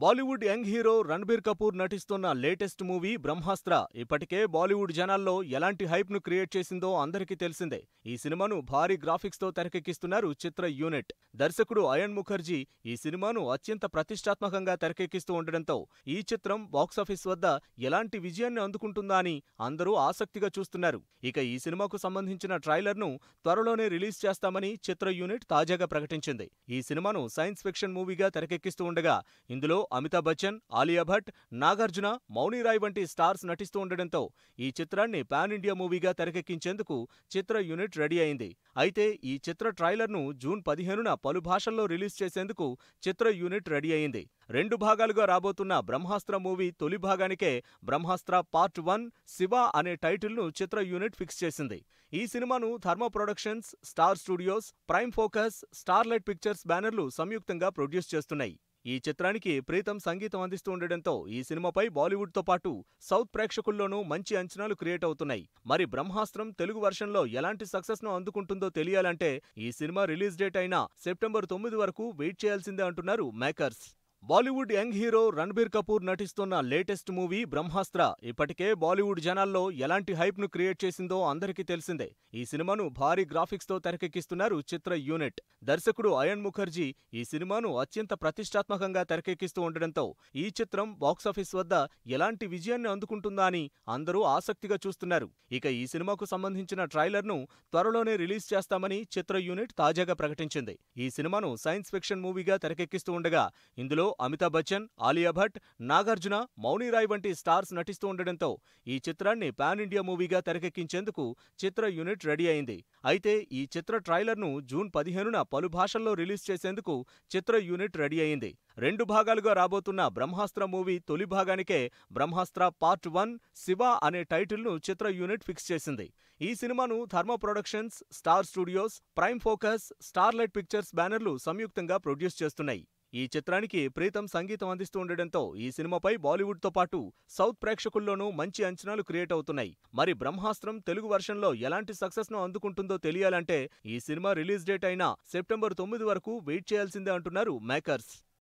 Bollywood young hero Ranbir Kapoor నటిస్తున్న latest movie బ్రహ్మాస్త్ర ఇప్పటికే బాలీవుడ్ జనాల్లో ఎలాంటి హైప్ను క్రియేట్ చేసిందో అందరికీ తెలిసిందే ఈ సినిమాను భారీ గ్రాఫిక్స్తో తెరకెక్కిస్తున్నారు చిత్ర యూనిట్ దర్శకుడు అయన్ ముఖర్జీ ఈ సినిమాను అత్యంత ప్రతిష్టాత్మకంగా తెరకెక్కిస్తూ ఉండడంతో ఈ చిత్రం బాక్సాఫీస్ వద్ద ఎలాంటి విజయాన్ని అందుకుంటుందా అని అందరూ ఆసక్తిగా చూస్తున్నారు ఇక ఈ సినిమాకు సంబంధించిన ట్రైలర్ను త్వరలోనే రిలీజ్ చేస్తామని చిత్ర యూనిట్ తాజాగా ప్రకటించింది ఈ సినిమాను సైన్స్ ఫిక్షన్ మూవీగా తెరకెక్కిస్తూ ఉండగా ఇందులో అమితాబ్ బచ్చన్ ఆలియా భట్ నాగార్జున మౌనిరాయ్ వంటి స్టార్స్ నటిస్తూ ఉండడంతో ఈ చిత్రాన్ని పాన్ ఇండియా మూవీగా తెరకెక్కించేందుకు చిత్ర యూనిట్ రెడీ అయింది అయితే ఈ చిత్ర ట్రైలర్ను జూన్ పదిహేనున పలు భాషల్లో రిలీజ్ చేసేందుకు చిత్ర యూనిట్ రెడీ అయింది రెండు భాగాలుగా రాబోతున్న బ్రహ్మాస్త్ర మూవీ తొలి భాగానికే బ్రహ్మాస్త్ర పార్ట్ వన్ శివ అనే టైటిల్ను చిత్ర యూనిట్ ఫిక్స్ చేసింది ఈ సినిమాను Dharma Productions Star Studios Prime Focus Starlight Pictures బ్యానర్లు సంయుక్తంగా ప్రొడ్యూస్ చేస్తున్నాయి ఈ చిత్రానికి ప్రీతం సంగీతం అందిస్తూ ఉండడంతో ఈ సినిమాపై బాలీవుడ్తో పాటు సౌత్ ప్రేక్షకుల్లోనూ మంచి అంచనాలు క్రియేట్ అవుతున్నాయి మరి బ్రహ్మాస్త్రం తెలుగు వర్షన్లో ఎలాంటి సక్సెస్ను అందుకుంటుందో తెలియాలంటే ఈ సినిమా రిలీజ్ డేట్ అయిన సెప్టెంబర్ తొమ్మిది వరకు వెయిట్ చేయాల్సిందే అంటున్నారు makers Bollywood young hero Ranbir Kapoor నటిస్తున్న లేటెస్ట్ మూవీ బ్రహ్మాస్త్ర ఇప్పటికే బాలీవుడ్ జనాల్లో ఎలాంటి హైప్ను క్రియేట్ చేసిందో అందరికీ తెలిసిందే ఈ సినిమాను భారీ గ్రాఫిక్స్తో తెరకెక్కిస్తున్నారు చిత్ర యూనిట్ దర్శకుడు అయన్ ముఖర్జీ ఈ సినిమాను అత్యంత ప్రతిష్టాత్మకంగా తెరకెక్కిస్తూ ఉండడంతో ఈ చిత్రం బాక్సాఫీస్ వద్ద ఎలాంటి విజయాన్ని అందుకుంటుందా అని అందరూ ఆసక్తిగా చూస్తున్నారు ఇక ఈ సినిమాకు సంబంధించిన ట్రైలర్ను త్వరలోనే రిలీజ్ చేస్తామని చిత్ర యూనిట్ తాజాగా ప్రకటించింది ఈ సినిమాను సైన్స్ ఫిక్షన్ మూవీగా తెరకెక్కిస్తూ ఉండగా ఇందులో అమితాబ్ బచ్చన్ ఆలియా భట్ నాగార్జున మౌనిరాయ్ వంటి స్టార్స్ నటిస్తూ ఉండడంతో ఈ చిత్రాన్ని పాన్ ఇండియా మూవీగా తెరకెక్కించేందుకు చిత్ర యూనిట్ రెడీ అయింది అయితే ఈ చిత్ర ట్రైలర్ను జూన్ పదిహేనున పలు భాషల్లో రిలీజ్ చేసేందుకు చిత్ర యూనిట్ రెడీ అయింది రెండు భాగాలుగా రాబోతున్న బ్రహ్మాస్త్ర మూవీ తొలి భాగానికే బ్రహ్మాస్త్ర పార్ట్ వన్ శివ అనే టైటిల్ను చిత్ర యూనిట్ ఫిక్స్ చేసింది ఈ సినిమాను Dharma Productions Star Studios Prime Focus Starlight Pictures బ్యానర్లు సంయుక్తంగా ప్రొడ్యూస్ చేస్తున్నాయి ఈ చిత్రానికి ప్రీతం సంగీతం అందిస్తూ ఉండడంతో ఈ సినిమాపై బాలీవుడ్తో పాటు సౌత్ ప్రేక్షకుల్లోనూ మంచి అంచనాలు క్రియేట్ అవుతున్నాయి మరి బ్రహ్మాస్త్రం తెలుగు వర్షన్లో ఎలాంటి సక్సెస్ను అందుకుంటుందో తెలియాలంటే ఈ సినిమా రిలీజ్ డేట్ అయిన సెప్టెంబర్ తొమ్మిది వరకు వెయిట్ చేయాల్సిందే అంటున్నారు మేకర్స్